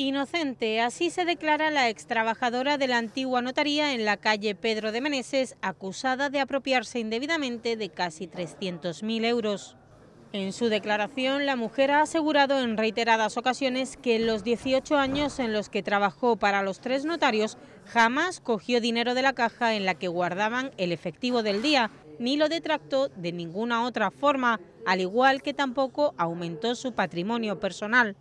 Inocente, así se declara la extrabajadora de la antigua notaría en la calle Pedro de Meneses, acusada de apropiarse indebidamente de casi 300.000 euros. En su declaración, la mujer ha asegurado en reiteradas ocasiones que en los 18 años en los que trabajó para los tres notarios, jamás cogió dinero de la caja en la que guardaban el efectivo del día, ni lo detractó de ninguna otra forma, al igual que tampoco aumentó su patrimonio personal.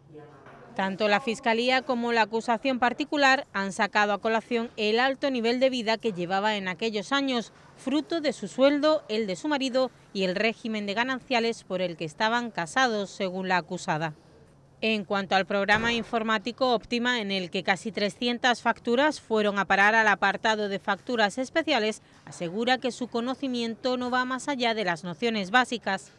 Tanto la Fiscalía como la acusación particular han sacado a colación el alto nivel de vida que llevaba en aquellos años, fruto de su sueldo, el de su marido y el régimen de gananciales por el que estaban casados, según la acusada. En cuanto al programa informático Optima, en el que casi 300 facturas fueron a parar al apartado de facturas especiales, asegura que su conocimiento no va más allá de las nociones básicas.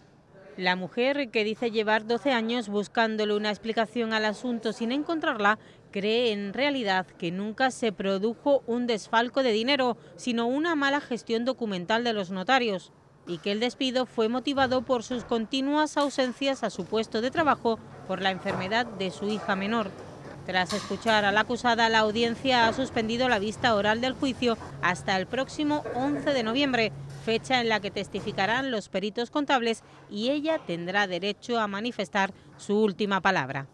La mujer, que dice llevar 12 años buscándole una explicación al asunto sin encontrarla, cree en realidad que nunca se produjo un desfalco de dinero, sino una mala gestión documental de los notarios y que el despido fue motivado por sus continuas ausencias a su puesto de trabajo por la enfermedad de su hija menor. Tras escuchar a la acusada, la audiencia ha suspendido la vista oral del juicio hasta el próximo 11 de noviembre, fecha en la que testificarán los peritos contables y ella tendrá derecho a manifestar su última palabra.